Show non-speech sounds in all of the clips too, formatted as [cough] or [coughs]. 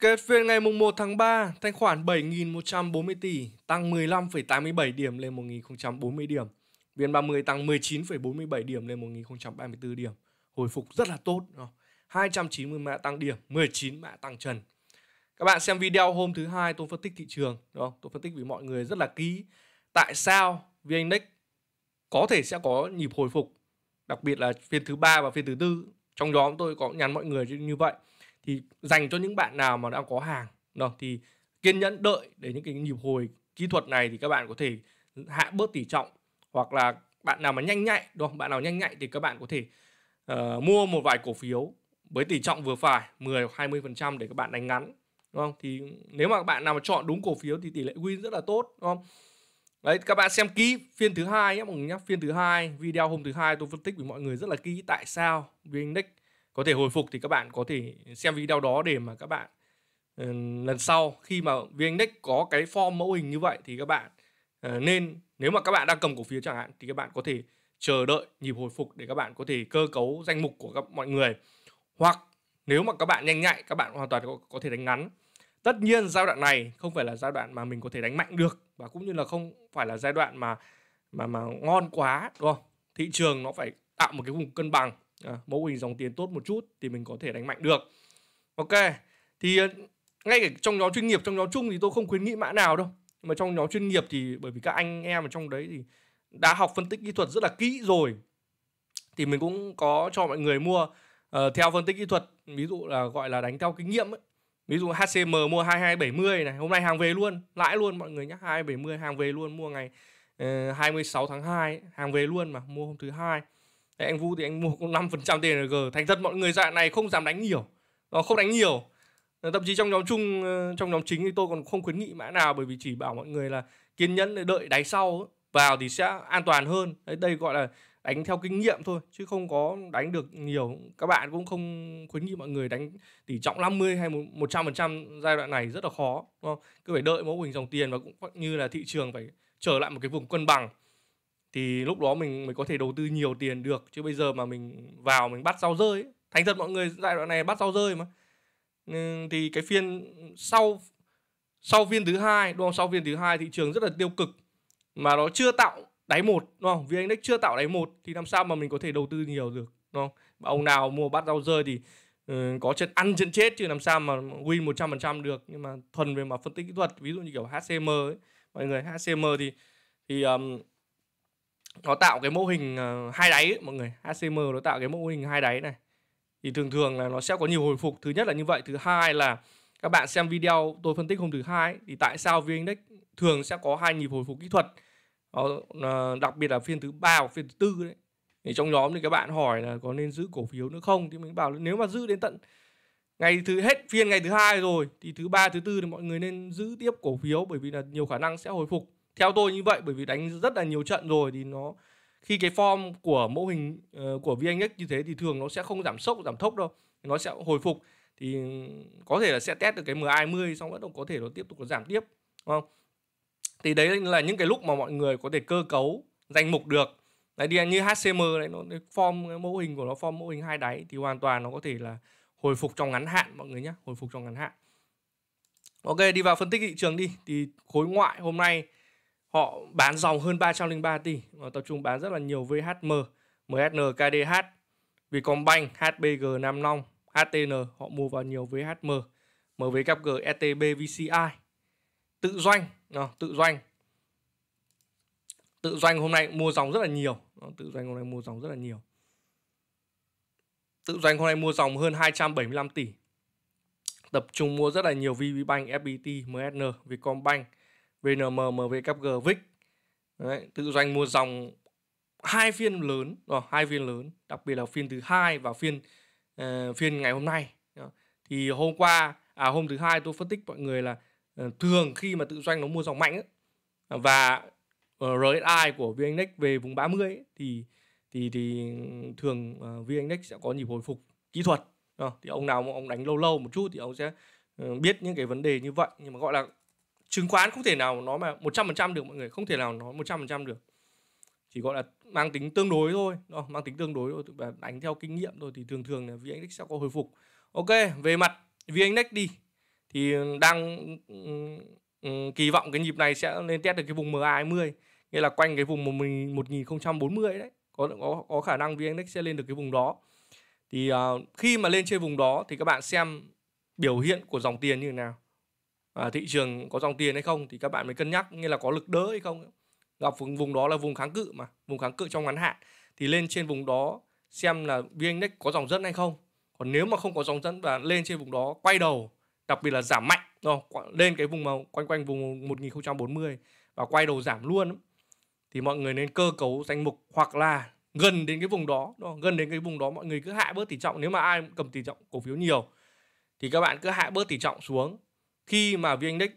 Kết phiên ngày mùng 1 tháng 3, thanh khoản 7.140 tỷ, tăng 15,87 điểm lên 1.040 điểm. VN30 tăng 19,47 điểm lên 1.034 điểm. Hồi phục rất là tốt. 290 mã tăng điểm, 19 mã tăng trần. Các bạn xem video hôm thứ hai tôi phân tích thị trường. Đó, tôi phân tích với mọi người rất là kỹ. Tại sao VN có thể sẽ có nhịp hồi phục. Đặc biệt là phiên thứ ba và phiên thứ tư. Trong nhóm tôi có nhắn mọi người như vậy thì dành cho những bạn nào mà đang có hàng đó, thì kiên nhẫn đợi để những cái nhịp hồi kỹ thuật này thì các bạn có thể hạ bớt tỷ trọng hoặc là bạn nào mà nhanh nhạy đúng không? bạn nào nhanh nhạy thì các bạn có thể uh, mua một vài cổ phiếu với tỷ trọng vừa phải 10 hoặc 20 phần trăm để các bạn đánh ngắn đúng không thì nếu mà các bạn nào mà chọn đúng cổ phiếu thì tỷ lệ win rất là tốt đúng không đấy các bạn xem kỹ phiên thứ hai nhé mọi người nhé phiên thứ hai video hôm thứ hai tôi phân tích với mọi người rất là kỹ tại sao vn index có thể hồi phục thì các bạn có thể xem video đó để mà các bạn uh, lần sau khi mà VNindex có cái form mẫu hình như vậy thì các bạn uh, nên nếu mà các bạn đang cầm cổ phiếu chẳng hạn thì các bạn có thể chờ đợi nhịp hồi phục để các bạn có thể cơ cấu danh mục của các mọi người hoặc nếu mà các bạn nhanh nhạy các bạn hoàn toàn có, có thể đánh ngắn tất nhiên giai đoạn này không phải là giai đoạn mà mình có thể đánh mạnh được và cũng như là không phải là giai đoạn mà mà mà ngon quá đúng không thị trường nó phải tạo một cái vùng cân bằng À, mẫu hình dòng tiền tốt một chút thì mình có thể đánh mạnh được ok thì ờ, ngay cả trong nhóm chuyên nghiệp trong nhóm chung thì tôi không khuyến nghị mã nào đâu nhưng mà trong nhóm chuyên nghiệp thì bởi vì các anh em ở trong đấy thì đã học phân tích kỹ thuật rất là kỹ rồi thì mình cũng có cho mọi người mua uh, theo phân tích kỹ thuật ví dụ là gọi là đánh theo kinh nghiệm ấy. ví dụ HCM mua 2270 này hôm nay hàng về luôn lãi luôn mọi người nhé 2270 hàng về luôn mua ngày ờ, uh, 26 tháng 2 ấy. hàng về luôn mà mua hôm thứ hai Đấy, anh Vũ thì anh mua năm cũng 5% TNG thành thật mọi người dạng này không dám đánh nhiều nó ờ, không đánh nhiều ờ, thậm chí trong nhóm chung ờ, trong nhóm chính thì tôi còn không khuyến nghị mã nào bởi vì chỉ bảo mọi người là kiên nhẫn để đợi đáy sau vào thì sẽ an toàn hơn đấy đây gọi là đánh theo kinh nghiệm thôi chứ không có đánh được nhiều các bạn cũng không khuyến nghị mọi người đánh tỷ trọng 50 hay 100% giai đoạn này rất là khó đúng không? cứ phải đợi mẫu hình dòng tiền và cũng như là thị trường phải trở lại một cái vùng cân bằng thì lúc đó mình mới có thể đầu tư nhiều tiền được chứ bây giờ mà mình vào mình bắt rau rơi ấy. thành thật mọi người giai đoạn này bắt rau rơi mà ừ, thì cái phiên sau sau phiên thứ hai đúng không sau phiên thứ hai thị trường rất là tiêu cực mà nó chưa tạo đáy một đúng không vì anh index chưa tạo đáy một thì làm sao mà mình có thể đầu tư nhiều được đúng không mà ông nào mua bắt rau rơi thì uh, có chân ăn chân chết chứ làm sao mà win 100% được nhưng mà thuần về mà phân tích kỹ thuật ví dụ như kiểu HCM ấy mọi người HCM thì thì um, nó tạo cái mô hình ờ, hai đáy ấy, mọi người ACM nó tạo cái mô hình hai đáy này thì thường thường là nó sẽ có nhiều hồi phục thứ nhất là như vậy thứ hai là các bạn xem video tôi phân tích hôm thứ hai thì tại sao vn index thường sẽ có hai nhịp hồi phục kỹ thuật nó, ờ, đặc biệt là phiên thứ ba hoặc phiên thứ tư đấy thì trong nhóm thì các bạn hỏi là có nên giữ cổ phiếu nữa không thì mình bảo là nếu mà giữ đến tận ngày thứ hết phiên ngày thứ hai rồi thì thứ ba thứ tư thì mọi người nên giữ tiếp cổ phiếu bởi vì là nhiều khả năng sẽ hồi phục theo tôi như vậy bởi vì đánh rất là nhiều trận rồi thì nó khi cái form của mô hình uh, của VNX như thế thì thường nó sẽ không giảm sốc giảm thốc đâu nó sẽ hồi phục thì có thể là sẽ test được cái MA20 xong vẫn đầu có thể nó tiếp tục nó giảm tiếp đúng không thì đấy là những cái lúc mà mọi người có thể cơ cấu danh mục được đấy đi như HCM đấy nó form cái mô hình của nó form mô hình hai đáy thì hoàn toàn nó có thể là hồi phục trong ngắn hạn mọi người nhé hồi phục trong ngắn hạn ok đi vào phân tích thị trường đi thì khối ngoại hôm nay họ bán dòng hơn 303 tỷ và tập trung bán rất là nhiều VHM, MSN, KDH, Vietcombank, HBG, Nam Long, HTN họ mua vào nhiều VHM, MV Capg, STB, VCI. Tự doanh, à, tự doanh. Tự doanh hôm nay mua dòng rất là nhiều, à, tự doanh hôm nay mua dòng rất là nhiều. Tự doanh hôm nay mua dòng hơn 275 tỷ. Tập trung mua rất là nhiều VPBank, FPT, MSN, Vietcombank, VNM, MV, CapG, VIX Đấy, tự doanh mua dòng hai phiên lớn rồi ờ, hai phiên lớn đặc biệt là phiên thứ hai và phiên uh, phiên ngày hôm nay thì hôm qua à hôm thứ hai tôi phân tích mọi người là uh, thường khi mà tự doanh nó mua dòng mạnh ấy, và uh, RSI của VN về vùng 30 ấy, thì thì thì thường uh, VN sẽ có nhịp hồi phục kỹ thuật uh, thì ông nào mà ông đánh lâu lâu một chút thì ông sẽ uh, biết những cái vấn đề như vậy nhưng mà gọi là chứng khoán không thể nào nó mà 100% được mọi người không thể nào nó 100% được chỉ gọi là mang tính tương đối thôi đó, mang tính tương đối và đánh theo kinh nghiệm thôi thì thường thường là VN sẽ có hồi phục ok về mặt VN đi thì đang ừ, ừ, kỳ vọng cái nhịp này sẽ lên test được cái vùng MA20 nghĩa là quanh cái vùng 1040 đấy có có, có khả năng VN sẽ lên được cái vùng đó thì uh, khi mà lên trên vùng đó thì các bạn xem biểu hiện của dòng tiền như thế nào à, thị trường có dòng tiền hay không thì các bạn mới cân nhắc như là có lực đỡ hay không gặp vùng vùng đó là vùng kháng cự mà vùng kháng cự trong ngắn hạn thì lên trên vùng đó xem là vn index có dòng dẫn hay không còn nếu mà không có dòng dẫn và lên trên vùng đó quay đầu đặc biệt là giảm mạnh rồi lên cái vùng màu quanh quanh vùng 1040 và quay đầu giảm luôn thì mọi người nên cơ cấu danh mục hoặc là gần đến cái vùng đó đúng gần đến cái vùng đó mọi người cứ hạ bớt tỷ trọng nếu mà ai cầm tỷ trọng cổ phiếu nhiều thì các bạn cứ hạ bớt tỷ trọng xuống khi mà vn index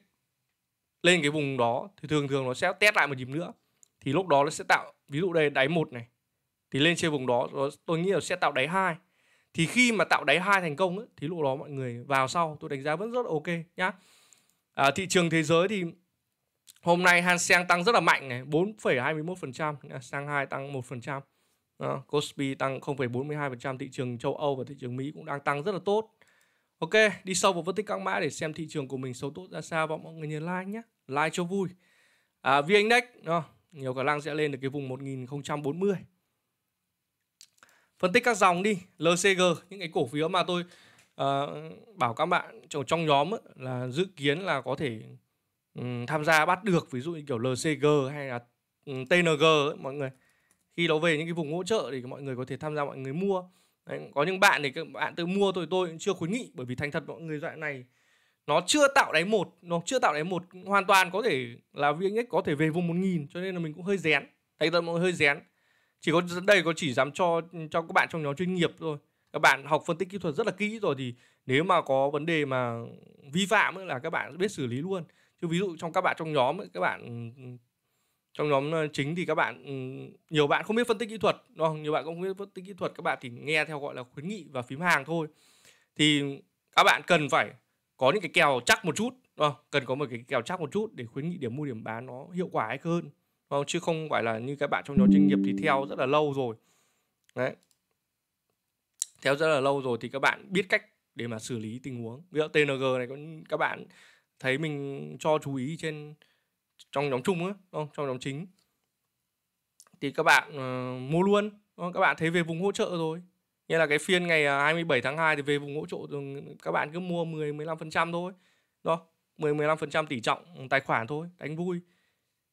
lên cái vùng đó thì thường thường nó sẽ test lại một nhịp nữa thì lúc đó nó sẽ tạo ví dụ đây đáy một này thì lên trên vùng đó tôi nghĩ là sẽ tạo đáy hai thì khi mà tạo đáy hai thành công ấy, thì lúc đó mọi người vào sau tôi đánh giá vẫn rất ok nhá à, thị trường thế giới thì hôm nay Hang Seng tăng rất là mạnh này 4,21% sang 2 tăng 1% trăm Kospi tăng 0,42% thị trường châu Âu và thị trường Mỹ cũng đang tăng rất là tốt Ok, đi sâu vào phân tích các mã để xem thị trường của mình xấu tốt ra sao và mọi người nhớ like nhé. Like cho vui. À, VN nhiều khả năng sẽ lên được cái vùng 1040. Phân tích các dòng đi, LCG, những cái cổ phiếu mà tôi uh, bảo các bạn trong, trong nhóm ấy, là dự kiến là có thể um, tham gia bắt được. Ví dụ như kiểu LCG hay là um, ừ, TNG ấy, mọi người. Khi nó về những cái vùng hỗ trợ thì mọi người có thể tham gia mọi người mua Đấy, có những bạn thì các bạn tự mua tôi tôi cũng chưa khuyến nghị bởi vì thành thật mọi người dạng này nó chưa tạo đáy một nó chưa tạo đáy một hoàn toàn có thể là vnx có thể về vùng một nghìn cho nên là mình cũng hơi rén thành thật mọi người hơi rén chỉ có đây có chỉ dám cho cho các bạn trong nhóm chuyên nghiệp thôi các bạn học phân tích kỹ thuật rất là kỹ rồi thì nếu mà có vấn đề mà vi phạm là các bạn biết xử lý luôn chứ ví dụ trong các bạn trong nhóm các bạn ừ, ừ, trong nhóm ờ, chính thì các bạn nhiều bạn không biết phân tích kỹ thuật đúng không nhiều bạn không biết phân tích kỹ thuật các bạn thì nghe theo gọi là khuyến nghị và phím hàng thôi thì các bạn cần phải có những cái kèo chắc một chút đúng không? cần có một cái kèo chắc một chút để khuyến nghị điểm mua điểm bán nó hiệu quả hay hơn đúng không? chứ không phải là như các bạn trong nhóm chuyên nghiệp thì theo rất là lâu rồi đấy theo rất là lâu rồi thì các bạn biết cách để mà xử lý tình huống ví dụ TNG này các bạn thấy mình cho chú ý trên trong nhóm chung á không trong nhóm chính thì các bạn uh, mua luôn các bạn thấy về vùng hỗ trợ rồi như là cái phiên ngày 27 à, tháng 2 thì về vùng hỗ trợ ừ, các bạn cứ mua 10 15% thôi. Đó, 10 15% tỷ trọng ừ, tài khoản thôi, đánh vui.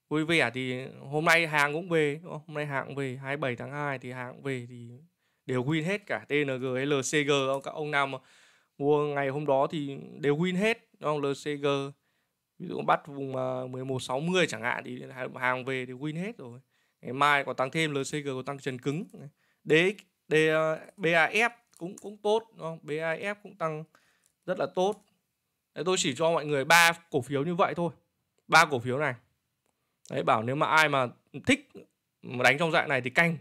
Vui vẻ thì hôm nay hàng cũng về, hôm nay hàng cũng về 27 tháng 2 thì hàng cũng về thì đều win hết cả TNG LCG các ông nào mà mua ngày hôm đó thì đều win hết, đúng không? LCG ví dụ bắt vùng 1160 à, chẳng hạn thì hàng về thì win hết rồi ngày mai còn tăng thêm LCG còn tăng trần cứng D, D, à, BAF cũng cũng tốt đúng không? BAF cũng tăng rất là tốt Đấy, tôi chỉ cho mọi người ba cổ phiếu như vậy thôi ba cổ phiếu này Đấy, bảo nếu mà ai mà thích mà đánh trong dạng này thì canh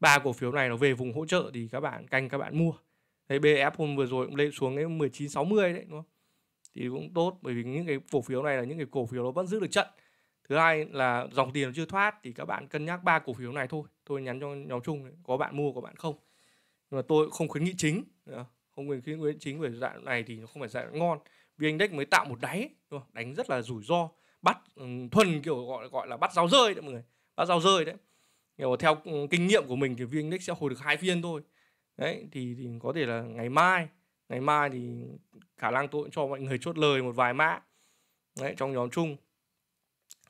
ba cổ phiếu này nó về vùng hỗ trợ thì các bạn canh các bạn mua Đấy BAF hôm vừa rồi cũng lên xuống cái 1960 đấy đúng không thì cũng tốt bởi vì những cái cổ phiếu này là những cái cổ phiếu nó vẫn giữ được trận thứ hai là dòng tiền chưa thoát thì các bạn cân nhắc ba cổ phiếu này thôi tôi nhắn cho nhóm chung có bạn mua có bạn không nhưng mà tôi không khuyến nghị chính không khuyến nghị chính về dạng này thì nó không phải dạng ngon vì index mới tạo một đáy đánh rất là rủi ro bắt ừ, thuần kiểu gọi gọi là bắt rau rơi đấy mọi người bắt rau rơi đấy nhưng mà theo ừ, kinh nghiệm của mình thì vn index sẽ hồi được hai phiên thôi đấy thì, thì có thể là ngày mai ngày mai thì khả năng tôi cũng cho mọi người chốt lời một vài mã đấy trong nhóm chung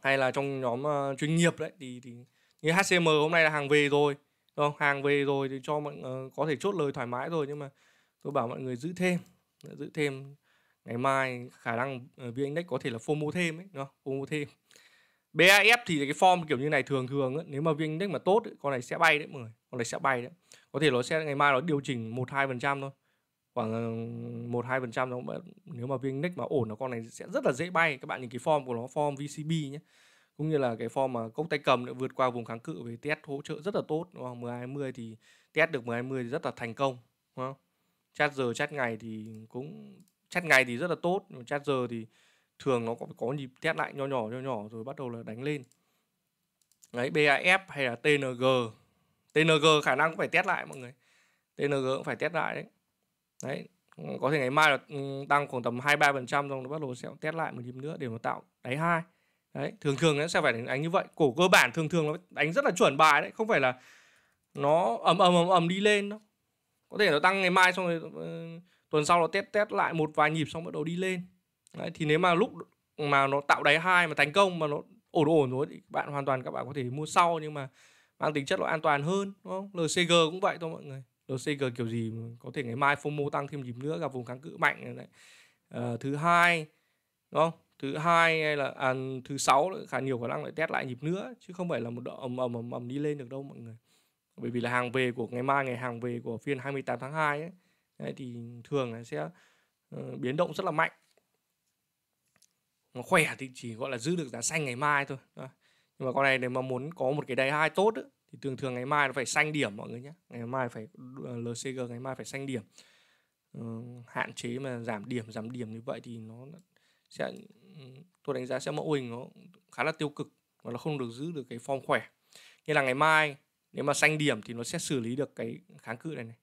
hay là trong nhóm uh, chuyên nghiệp đấy thì thì như HCM hôm nay là hàng về rồi đúng không hàng về rồi thì cho mọi uh, có thể chốt lời thoải mái rồi nhưng mà tôi bảo mọi người giữ thêm giữ thêm ngày mai khả năng uh, ờ, vn index có thể là fomo thêm ấy đúng không fomo thêm BAF thì cái form kiểu như này thường thường ấy, nếu mà vn index mà tốt ấy, con này sẽ bay đấy mọi người con này sẽ bay đấy có thể nó sẽ ngày mai nó điều chỉnh một hai phần trăm thôi khoảng ờ, một hai phần trăm nếu mà viên nick mà ổn là con này sẽ rất là dễ bay các bạn nhìn cái form của nó form VCB nhé cũng như là cái form mà cốc tay cầm đã vượt qua vùng kháng cự về test hỗ trợ rất là tốt đúng không? 1020 thì test được 1020 thì rất là thành công đúng không? Chat giờ chat ngày thì cũng chat ngày thì rất là tốt nhưng chat giờ thì thường nó có có nhịp test lại nho nhỏ nho nhỏ rồi bắt đầu là đánh lên. Đấy BAF hay là TNG. TNG khả năng cũng phải test lại mọi người. TNG cũng phải test lại đấy đấy ừ, có thể ngày mai là ừ, tăng khoảng tầm 2-3% phần trăm xong nó bắt đầu sẽ test lại một nhịp nữa để nó tạo đáy hai đấy thường thường nó sẽ phải đánh như vậy cổ cơ bản thường thường nó đánh rất là chuẩn bài đấy không phải là nó ầm ầm ầm ầm đi lên đâu có thể nó tăng ngày mai xong rồi ừ, tuần sau nó test test lại một vài nhịp xong bắt đầu đi lên đấy, thì nếu mà lúc mà nó tạo đáy hai mà thành công mà nó ổn ổn rồi thì bạn hoàn toàn các bạn có thể mua sau nhưng mà mang tính chất nó an toàn hơn đúng không? LCG cũng vậy thôi mọi người RCG kiểu gì có thể ngày mai FOMO tăng thêm nhịp nữa gặp vùng kháng cự mạnh này à, thứ hai đúng không thứ hai hay là à, thứ sáu khá nhiều khả năng lại test lại nhịp nữa chứ không phải là một ầm ầm ầm ầm đi lên được đâu mọi người bởi vì là hàng về của ngày mai ngày hàng về của phiên 28 tháng 2 ấy, đấy, thì thường sẽ uh, biến động rất là mạnh nó khỏe thì chỉ gọi là giữ được giá xanh ngày mai thôi nhưng mà con này nếu mà muốn có một cái đáy hai tốt ấy, thì thường thường ngày mai nó phải xanh điểm mọi người nhé ngày mai phải ờ, LCG ngày mai phải xanh điểm ừ, hạn chế mà giảm điểm giảm điểm như vậy thì nó sẽ tôi đánh giá sẽ mẫu hình nó khá là tiêu cực và nó không được giữ được cái form khỏe như là ngày mai nếu mà xanh điểm thì nó sẽ xử lý được cái kháng cự này này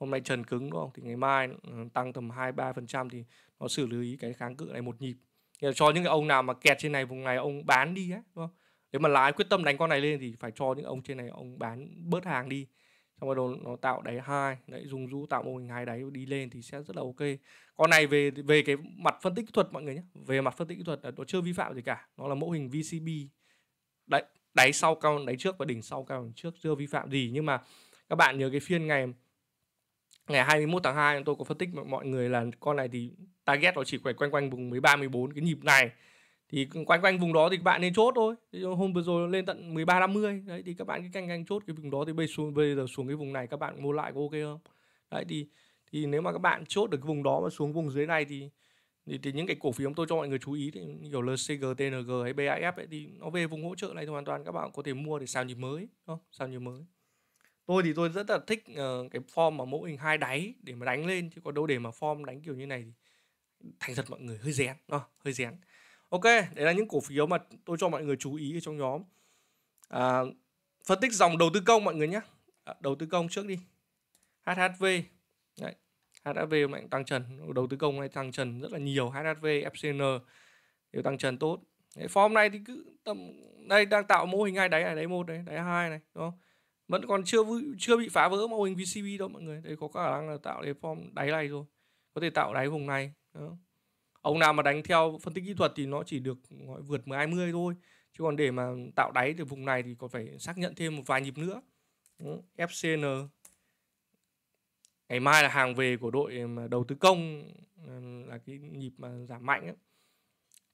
hôm nay trần cứng đúng không thì ngày mai ừ, tăng tầm hai ba phần trăm thì nó xử lý cái kháng cự này một nhịp thì cho những cái ông nào mà kẹt trên này vùng này ông bán đi ấy, đúng không nếu mà lái quyết tâm đánh con này lên thì phải cho những ông trên này ông bán bớt hàng đi xong rồi nó tạo đáy hai đấy dùng du tạo mô hình hai đáy đi lên thì sẽ rất là ok con này về về cái mặt phân tích kỹ thuật mọi người nhé về mặt phân tích kỹ thuật nó chưa vi phạm gì cả nó là mẫu hình vcb đấy đáy sau cao đáy trước và đỉnh sau cao trước chưa vi phạm gì nhưng mà các bạn nhớ cái phiên ngày ngày 21 tháng 2 tôi có phân tích mọi người là con này thì target nó chỉ quay quanh quanh vùng 13 14 cái nhịp này thì quanh quanh vùng đó thì các bạn nên chốt thôi hôm vừa rồi lên tận 13 50 đấy thì các bạn cứ canh canh chốt cái vùng đó thì bây xuống bây giờ xuống cái vùng này các bạn mua lại có ok không đấy thì thì nếu mà các bạn chốt được cái vùng đó mà xuống vùng dưới này thì thì, thì những cái cổ phiếu tôi cho mọi người chú ý thì kiểu LCG, TNG hay BAF ấy, thì nó về vùng hỗ trợ này thì hoàn toàn các bạn có thể mua để sao nhịp mới không sao nhịp mới tôi thì tôi rất là thích ờ, cái form mà mẫu hình hai đáy để mà đánh lên chứ còn đâu để mà form đánh kiểu như này thì thành thật mọi người hơi rén hơi rén ok đấy là những cổ phiếu mà tôi cho mọi người chú ý trong nhóm à, phân tích dòng đầu tư công mọi người nhé à, đầu tư công trước đi HHV đấy. HHV mạnh tăng trần đầu tư công này tăng trần rất là nhiều HHV FCN đều tăng trần tốt đấy, form này thì cứ tầm đây đang tạo mô hình hai đáy này đáy một này, đáy hai này đúng không vẫn còn chưa chưa bị phá vỡ mô hình VCB đâu mọi người Đây có khả năng là tạo cái form đáy này rồi có thể tạo đáy vùng này đúng không? ông nào mà đánh theo phân tích kỹ thuật thì nó chỉ được vượt 20 thôi chứ còn để mà tạo đáy từ vùng này thì còn phải xác nhận thêm một vài nhịp nữa Đúng. FCN ngày mai là hàng về của đội mà đầu tư công ờ, là cái nhịp mà giảm mạnh ấy.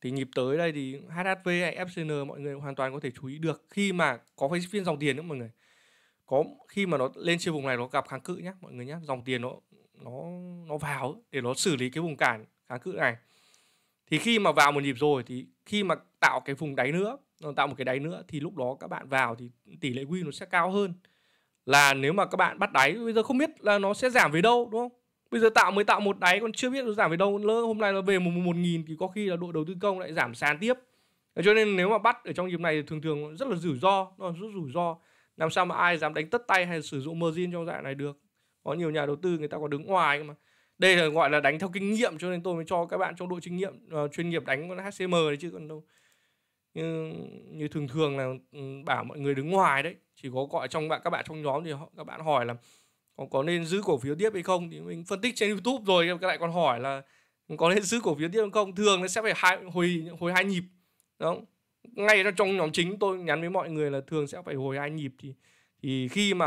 thì nhịp tới đây thì HHV hay FCN mọi người hoàn toàn có thể chú ý được khi mà có cái phiên dòng tiền nữa mọi người có khi mà nó lên trên vùng này nó gặp kháng cự nhá mọi người nhá dòng tiền nó nó nó vào để nó xử lý cái vùng cản kháng cự này thì khi mà vào một nhịp rồi thì khi mà tạo cái vùng đáy nữa tạo một cái đáy nữa thì lúc đó các bạn vào thì tỷ lệ win nó sẽ cao hơn là nếu mà các bạn bắt đáy bây giờ không biết là nó sẽ giảm về đâu đúng không bây giờ tạo mới tạo một đáy còn chưa biết nó giảm về đâu lỡ hôm nay nó về một một nghìn thì có khi là đội đầu tư công lại giảm sàn tiếp cho nên nếu mà bắt ở trong nhịp này thì thường thường rất là rủi ro nó rất rủi ro làm sao mà ai dám đánh tất tay hay sử dụng margin trong dạng này được có nhiều nhà đầu tư người ta còn đứng ngoài mà đây là gọi là đánh theo kinh nghiệm cho nên tôi mới cho các bạn trong đội kinh nghiệm uh, chuyên nghiệp đánh con HCM đấy chứ còn đâu như như thường thường là ừ, bảo mọi người đứng ngoài đấy chỉ có gọi trong bạn các bạn trong nhóm thì họ, các bạn hỏi là có, có nên giữ cổ phiếu tiếp hay không thì mình phân tích trên YouTube rồi các lại còn hỏi là có nên giữ cổ phiếu tiếp hay không thường nó sẽ phải hai hồi hồi hai nhịp đó ngay trong nhóm chính tôi nhắn với mọi người là thường sẽ phải hồi hai nhịp thì thì khi mà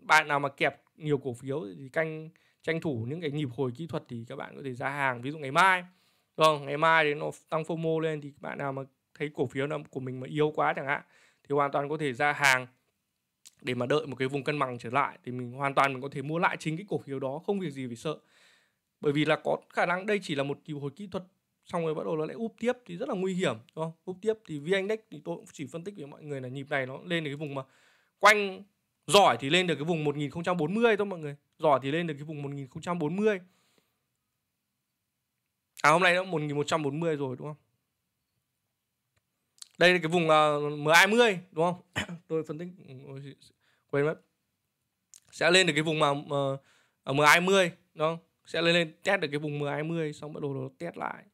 bạn nào mà kẹp nhiều cổ phiếu thì canh tranh thủ những cái nhịp hồi kỹ thuật thì các bạn có thể ra hàng ví dụ ngày mai vâng ngày mai đến nó tăng fomo lên thì bạn nào mà thấy cổ phiếu nào của mình mà yếu quá chẳng hạn thì hoàn toàn có thể ra hàng để mà đợi một cái vùng cân bằng trở lại thì mình hoàn toàn mình có thể mua lại chính cái cổ phiếu đó không việc gì phải sợ bởi vì là có khả năng đây chỉ là một nhịp hồi kỹ thuật xong rồi bắt đầu nó lại úp tiếp thì rất là nguy hiểm đúng không úp tiếp thì vn index thì tôi cũng chỉ phân tích với mọi người là nhịp này nó lên đến cái vùng mà quanh giỏi thì lên được cái vùng 1040 thôi mọi người giỏi thì lên được cái vùng 1040 à hôm nay đã 1140 rồi đúng không đây là cái vùng uh, à, M20 đúng không [coughs] tôi phân tích ừ, quên mất sẽ lên được cái vùng mà uh, ờ, M20 đúng không sẽ lên lên test được cái vùng M20 xong bắt đầu nó test lại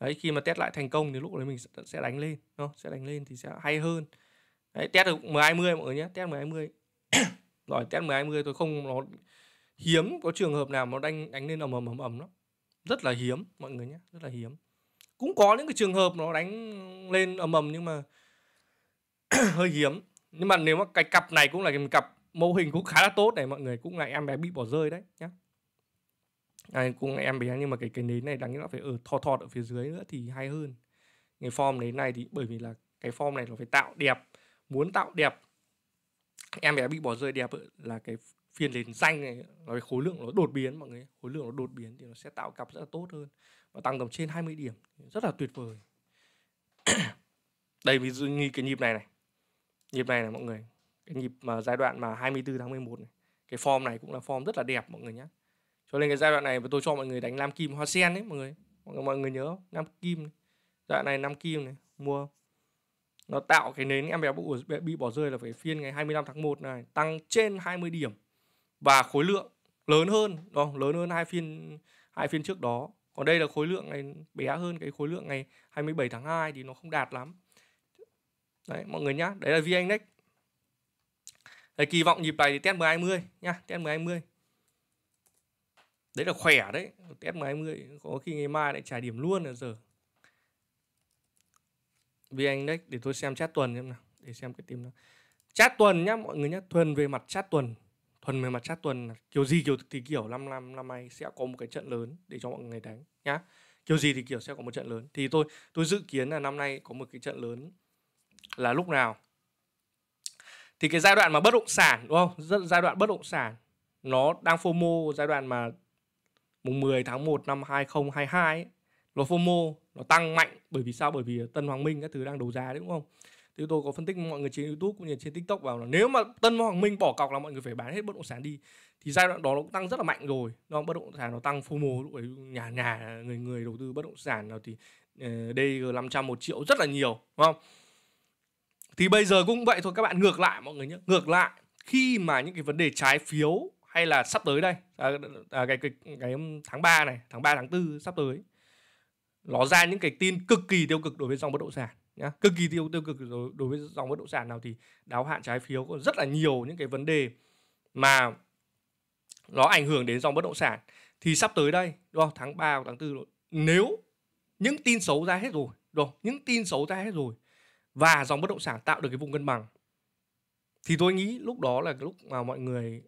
đấy khi mà test lại thành công thì lúc đấy mình sẽ, đánh lên đúng không sẽ đánh lên thì sẽ hay hơn đấy test được M20 mọi người nhé test M20 giỏi [clears throat] test 10 20 tôi không nó hiếm có trường hợp nào nó đánh đánh lên ầm ầm ầm ầm đó rất là hiếm mọi người nhé rất là hiếm cũng có những cái trường hợp nó đánh lên ầm ầm nhưng mà [clears throat] hơi hiếm nhưng mà nếu mà cái cặp này cũng là cái cặp mô hình cũng khá là tốt này mọi người cũng là em bé bị bỏ rơi đấy nhá à, cũng là em bé nhưng mà cái cái nến này đáng nghĩa là phải ở thò thọt ở phía dưới nữa thì hay hơn cái form nến này thì bởi vì là cái form này nó phải tạo đẹp muốn tạo đẹp em bé bị bỏ rơi đẹp ấy, là cái phiên lên danh này nó khối lượng nó đột biến mọi người khối lượng nó đột biến thì nó sẽ tạo cặp rất là tốt hơn và tăng tầm trên 20 điểm rất là tuyệt vời đây ví dụ như cái nhịp này này nhịp này này mọi người cái nhịp mà giai đoạn mà 24 tháng 11 này cái form này cũng là form rất là đẹp mọi người nhé cho nên cái giai đoạn này tôi cho mọi người đánh nam kim hoa sen đấy mọi người mọi người, mọi người nhớ nam kim giai đoạn này nam kim này mua nó tạo cái nến em bé bị bỏ rơi là phải phiên ngày 25 tháng 1 này tăng trên 20 điểm và khối lượng lớn hơn đúng không lớn hơn hai phiên hai phiên trước đó còn đây là khối lượng này bé hơn cái khối lượng ngày 27 tháng 2 thì nó không đạt lắm đấy mọi người nhá đấy là vn đấy, kỳ vọng nhịp này thì test 1020 nhá test 1020 đấy là khỏe đấy test 1020 có khi ngày mai lại trả điểm luôn là giờ VN Index để tôi xem chat tuần xem nào để xem cái tim nó chat tuần nhá mọi người nhá thuần về mặt chat tuần thuần về mặt chat tuần kiểu gì kiểu thì kiểu năm năm năm nay sẽ có một cái trận lớn để cho mọi người đánh nhá kiểu gì thì kiểu sẽ có một trận lớn thì tôi tôi dự kiến là năm nay có một cái trận lớn là lúc nào thì cái giai đoạn mà bất động sản đúng không giai đoạn bất động sản nó đang FOMO giai đoạn mà mùng 10 tháng 1 năm 2022 ấy, nó FOMO nó tăng mạnh bởi vì sao bởi vì tân hoàng minh các thứ đang đấu giá đấy đúng không thì tôi có phân tích mọi người trên youtube cũng như trên tiktok vào là nếu mà tân hoàng minh bỏ cọc là mọi người phải bán hết bất động sản đi thì giai đoạn đó nó cũng tăng rất là mạnh rồi nó bất động sản nó tăng fomo lúc ấy nhà nhà người người đầu tư bất động sản nào thì ờ, dg 500 một triệu rất là nhiều đúng không thì bây giờ cũng vậy thôi các bạn ngược lại mọi người nhé ngược lại khi mà những cái vấn đề trái phiếu hay là sắp tới đây à, à, cái, cái cái tháng 3 này tháng 3 tháng 4 sắp tới nó ra những cái tin cực kỳ tiêu cực đối với dòng bất động sản nhá cực kỳ tiêu tiêu cực đối, với dòng bất động sản nào thì đáo hạn trái phiếu có rất là nhiều những cái vấn đề mà nó ảnh hưởng đến dòng bất động sản thì sắp tới đây đúng không? tháng 3 tháng 4 nếu những tin xấu ra hết rồi đúng không? những tin xấu ra hết rồi và dòng bất động sản tạo được cái vùng cân bằng thì tôi nghĩ lúc đó là cái lúc mà mọi người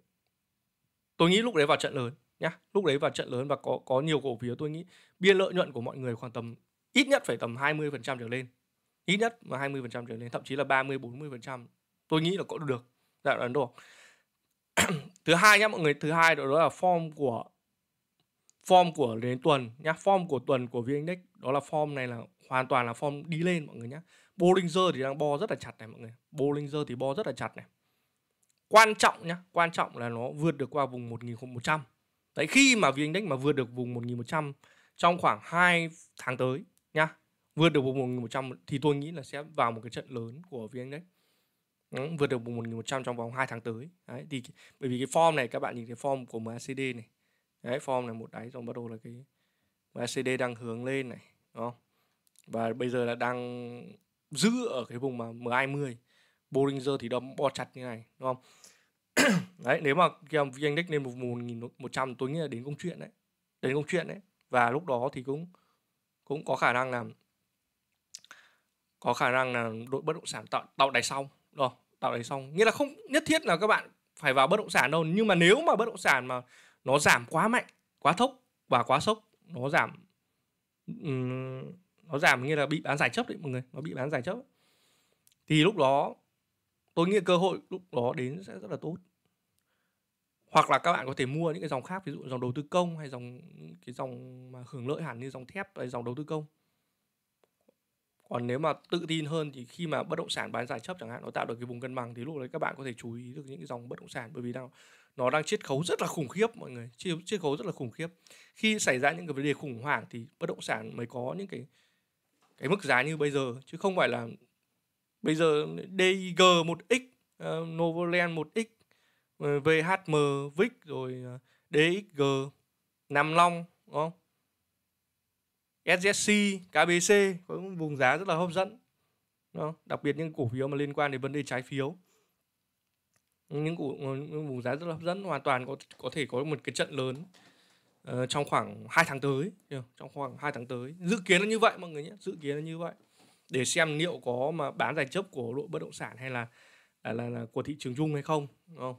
tôi nghĩ lúc đấy vào trận lớn nhá lúc đấy vào trận lớn và có có nhiều cổ phiếu tôi nghĩ biên lợi nhuận của mọi người khoảng tầm ít nhất phải tầm 20% trở lên ít nhất mà 20% trở lên thậm chí là 30 40% tôi nghĩ là có được tại dạ, Ấn Độ [clears throat] thứ hai nhá mọi người thứ hai đó, đó là form của form của đến tuần nhá form của tuần của VN Index đó là form này là hoàn toàn là form đi lên mọi người nhá Bollinger thì đang bo rất là chặt này mọi người Bollinger thì bo rất là chặt này quan trọng nhá quan trọng là nó vượt được qua vùng 1100 Đấy khi mà VN Index mà vượt được vùng 1100 trong khoảng 2 tháng tới nha vượt được vùng 1100 thì tôi nghĩ là sẽ vào một cái trận lớn của VN Index. vượt được vùng 1100 trong vòng 2 tháng tới. Đấy thì bởi vì cái form này các bạn nhìn cái form của MACD này. Đấy form này một đáy rồi bắt đầu là cái MACD đang hướng lên này, đúng không? Và bây giờ là đang giữ ở cái vùng mà M20. Bollinger thì đâm bo chặt như này, đúng không? [clears throat] đấy nếu mà vn index lên một một nghìn một trăm tôi nghĩ là đến công chuyện đấy đến công chuyện đấy và lúc đó thì cũng cũng có khả năng là có khả năng là đội bất động sản tạo tạo đáy xong rồi tạo đáy xong nghĩa là không nhất thiết là các bạn phải vào bất động sản đâu nhưng mà nếu mà bất động sản mà nó giảm quá mạnh quá thốc và quá sốc nó giảm um, nó giảm như là bị bán giải chấp đấy mọi người nó bị bán giải chấp thì lúc đó tôi nghĩ cơ hội lúc đó đến sẽ rất là tốt hoặc là các bạn có thể mua những cái dòng khác ví dụ dòng đầu tư công hay dòng cái dòng mà hưởng lợi hẳn như dòng thép hay dòng đầu tư công còn nếu mà tự tin hơn thì khi mà bất động sản bán giải chấp chẳng hạn nó tạo được cái vùng cân bằng thì lúc đấy các bạn có thể chú ý được những cái dòng bất động sản bởi vì nào nó đang chiết khấu rất là khủng khiếp mọi người chiết, khấu rất là khủng khiếp khi xảy ra những cái vấn đề khủng hoảng thì bất động sản mới có những cái cái mức giá như bây giờ chứ không phải là bây giờ DIG 1X uh, ờ, Novoland 1X uh, ờ, VHM VIX rồi uh, ờ, DXG Nam Long đúng không SZC, KBC có những vùng giá rất là hấp dẫn đó, đặc biệt những cổ phiếu mà liên quan đến vấn đề trái phiếu những cổ những vùng giá rất là hấp dẫn hoàn toàn có có thể có một cái trận lớn uh, trong khoảng 2 tháng tới trong khoảng 2 tháng tới dự kiến là như vậy mọi người nhé dự kiến là như vậy để xem liệu có mà bán giải chấp của đội bất động sản hay là là, là, là của thị trường chung hay không đúng không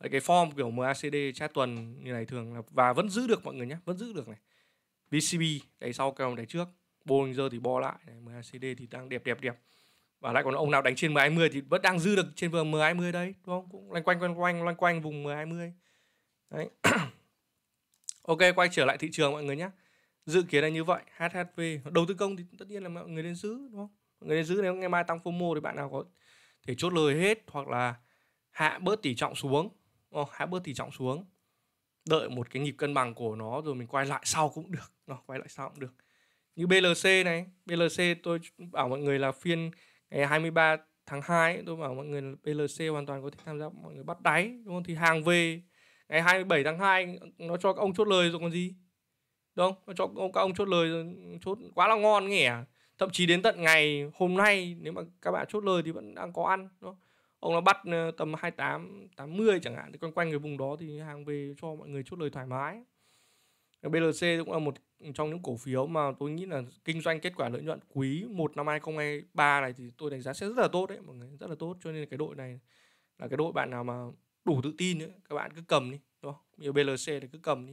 Đấy, cái form kiểu MACD chat tuần như này thường là và vẫn giữ được mọi người nhé vẫn giữ được này vcb đáy sau kèo đáy trước Bollinger thì bo lại này, MACD thì đang đẹp đẹp đẹp và lại còn ông nào đánh trên M20 thì vẫn đang dư được trên vùng M20 đấy đúng không cũng loanh quanh loanh quanh loanh quanh vùng M20 đấy [clears throat] ok quay trở lại thị trường mọi người nhé dự kiến là như vậy HHV đầu tư công thì tất nhiên là mọi người nên giữ đúng không mọi người nên giữ nếu ngày mai tăng FOMO thì bạn nào có thể chốt lời hết hoặc là hạ bớt tỷ trọng xuống đúng không? hạ bớt tỷ trọng xuống đợi một cái nhịp cân bằng của nó rồi mình quay lại sau cũng được nó quay lại sau cũng được như BLC này BLC tôi bảo mọi người là phiên ngày 23 tháng 2 tôi bảo mọi người là BLC hoàn toàn có thể tham gia mọi người bắt đáy đúng không thì hàng về ngày 27 tháng 2 nó cho các ông chốt lời rồi còn gì Đúng không? Cho ông, các ông chốt lời chốt quá là ngon nghỉ à? Thậm chí đến tận ngày hôm nay nếu mà các bạn chốt lời thì vẫn đang có ăn đúng không? Ông nó bắt ờ, tầm 28 80 chẳng hạn thì quanh quanh cái vùng đó thì hàng về cho mọi người chốt lời thoải mái. BLC cũng là một trong những cổ phiếu mà tôi nghĩ là kinh doanh kết quả lợi nhuận quý 1 năm 2023 này thì tôi đánh giá sẽ rất là tốt đấy mọi người, rất là tốt cho nên cái đội này là cái đội bạn nào mà đủ tự tin nữa các bạn cứ cầm đi đúng không? Bây BLC thì cứ cầm đi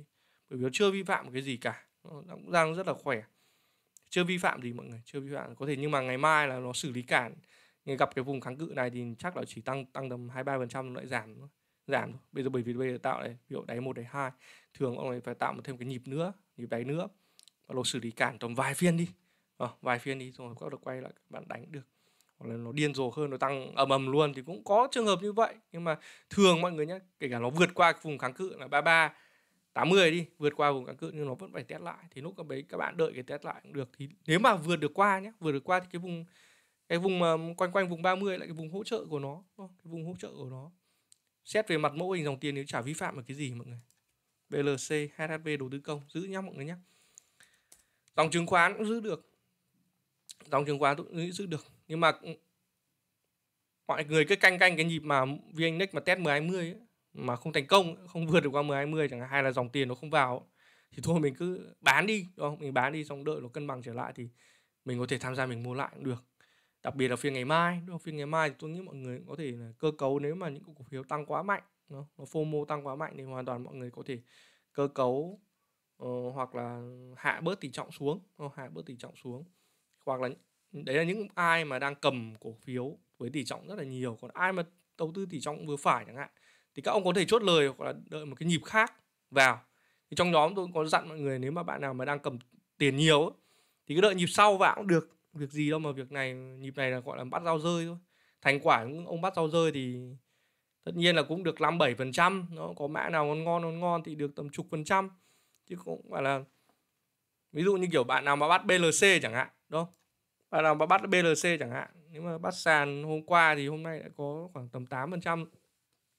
bởi vì nó chưa vi phạm cái gì cả nó cũng đang rất là khỏe chưa vi phạm gì mọi người chưa vi phạm có thể nhưng mà ngày mai là nó xử lý cản người gặp cái vùng kháng cự này thì chắc là chỉ tăng tăng tầm hai ba phần trăm lại giảm giảm thôi bây giờ bởi vì bây giờ tạo này ví dụ đáy một đáy hai thường ông này phải tạo một thêm cái nhịp nữa nhịp đáy nữa và nó xử lý cản tầm vài phiên đi à, vài phiên đi rồi có được quay lại bạn đánh được hoặc là nó điên rồ hơn nó tăng ầm ầm luôn thì cũng có trường hợp như vậy nhưng mà thường mọi người nhé kể cả nó vượt qua vùng kháng cự là ba ba 80 đi vượt qua vùng kháng cự nhưng nó vẫn phải test lại thì lúc đấy các bạn đợi cái test lại cũng được thì nếu mà vượt được qua nhé vượt được qua thì cái vùng cái vùng mà quanh quanh vùng 30 lại cái vùng hỗ trợ của nó cái vùng hỗ trợ của nó xét về mặt mẫu hình dòng tiền nếu chả vi phạm được cái gì mọi người BLC 2 đầu tư công giữ nhá mọi người nhé dòng chứng khoán cũng giữ được dòng chứng khoán cũng giữ được nhưng mà ừ, mọi người cứ canh canh cái nhịp mà VN mà test 10 20 ấy, mà không thành công không vượt được qua 10 20 chẳng hạn hay là dòng tiền nó không vào thì thôi mình cứ bán đi đúng không? mình bán đi xong đợi nó cân bằng trở lại thì mình có thể tham gia mình mua lại cũng được đặc biệt là phiên ngày mai đúng không? phiên ngày mai thì tôi nghĩ mọi người có thể là cơ cấu nếu mà những cổ phiếu tăng quá mạnh nó nó FOMO tăng quá mạnh thì hoàn toàn mọi người có thể cơ cấu uh, hoặc là hạ bớt tỷ trọng xuống uh, hạ bớt tỷ trọng xuống hoặc là đấy là những ai mà đang cầm cổ phiếu với tỷ trọng rất là nhiều còn ai mà đầu tư tỷ trọng vừa phải chẳng hạn thì các ông có thể chốt lời hoặc là đợi một cái nhịp khác vào thì trong nhóm tôi cũng có dặn mọi người nếu mà bạn nào mà đang cầm tiền nhiều thì cứ đợi nhịp sau vào cũng được việc gì đâu mà việc này nhịp này là gọi là bắt rau rơi thôi thành quả ông bắt rau rơi thì tất nhiên là cũng được năm bảy phần trăm nó có mã nào ngon ngon ngon ngon thì được tầm chục phần trăm chứ cũng phải là ví dụ như kiểu bạn nào mà bắt BLC chẳng hạn đó bạn nào mà bắt BLC chẳng hạn nếu mà bắt sàn hôm qua thì hôm nay đã có khoảng tầm 8%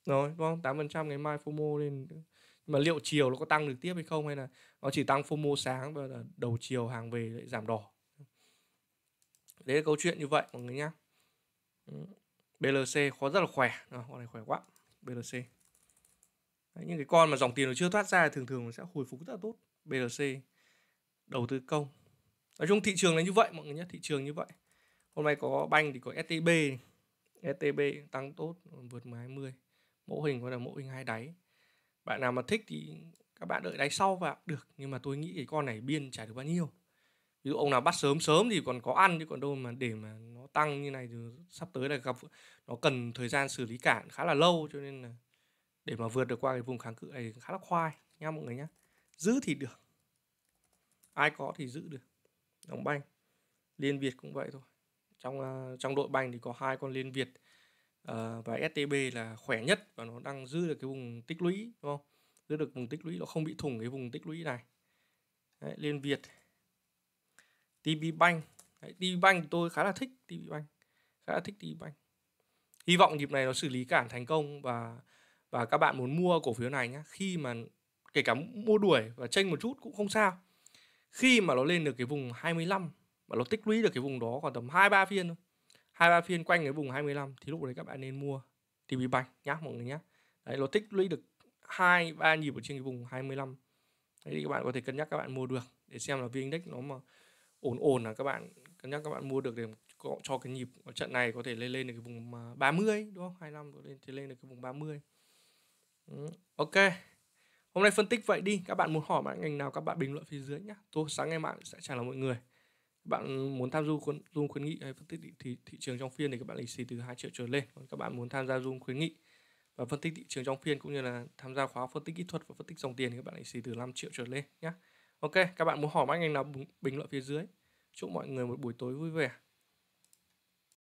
rồi, đúng không? 8% ngày mai FOMO lên. Nhưng mà liệu chiều nó có tăng được tiếp hay không hay là nó chỉ tăng FOMO sáng và là đầu chiều hàng về lại giảm đỏ. Đấy là câu chuyện như vậy mọi người nhá. BLC khó rất là khỏe, à, con này khỏe quá. BLC. Đấy, những cái con mà dòng tiền nó chưa thoát ra thường thường nó sẽ hồi phục rất là tốt. BLC đầu tư công. Nói chung thị trường là như vậy mọi người nhé, thị trường như vậy. Hôm nay có banh thì có STB, STB tăng tốt, vượt mái mươi mẫu hình hoặc là mẫu hình hai đáy bạn nào mà thích thì các bạn đợi đáy sau và được nhưng mà tôi nghĩ cái con này biên trả được bao nhiêu ví dụ ông nào bắt sớm sớm thì còn có ăn chứ còn đâu mà để mà nó tăng như này thì sắp tới là gặp nó cần thời gian xử lý cản khá là lâu cho nên là để mà vượt được qua cái vùng kháng cự này khá là khoai nha mọi người nhé giữ thì được ai có thì giữ được đồng banh liên việt cũng vậy thôi trong à, trong đội banh thì có hai con liên việt Ờ, và STB là khỏe nhất và nó đang giữ được cái vùng tích lũy đúng không giữ được vùng tích lũy nó không bị thủng cái vùng tích lũy này Đấy, Liên Việt TB Bank Đấy, TB Bank tôi khá là thích TB Bank khá là thích TB Bank hy vọng nhịp này nó xử lý cản thành công và và các bạn muốn mua cổ phiếu này nhé khi mà kể cả mua đuổi và tranh một chút cũng không sao khi mà nó lên được cái vùng 25 mà nó tích lũy được cái vùng đó khoảng tầm 2 3 phiên thôi hai ba phiên quanh cái vùng 25 thì lúc đấy các bạn nên mua TB Bank nhá mọi người nhá đấy nó tích lũy được hai ba nhịp ở trên cái vùng 25 đấy thì các bạn có thể cân nhắc các bạn mua được để xem là VN Index nó mà ổn ổn là các bạn cân nhắc các bạn mua được để cho cái nhịp ở trận này có thể lên lên được cái vùng 30 à, đúng không 25 có lên thì lên được cái vùng 30 ừ. ok hôm nay phân tích vậy đi các bạn muốn hỏi mã ngành nào các bạn bình luận phía dưới nhá tôi sáng ngày mai sẽ trả lời mọi người bạn muốn tham du khuyến, Zoom khuyến nghị hay phân tích thị, thị, trường trong phiên thì các bạn lịch xì từ 2 triệu trở lên còn các bạn muốn tham gia Zoom khuyến nghị và phân tích thị trường trong phiên cũng như là tham gia khóa phân tích kỹ thuật và phân tích dòng tiền thì các bạn lịch xì từ 5 triệu trở lên nhé Ok, các bạn muốn hỏi anh ngành nào bình luận phía dưới. Chúc mọi người một buổi tối vui vẻ.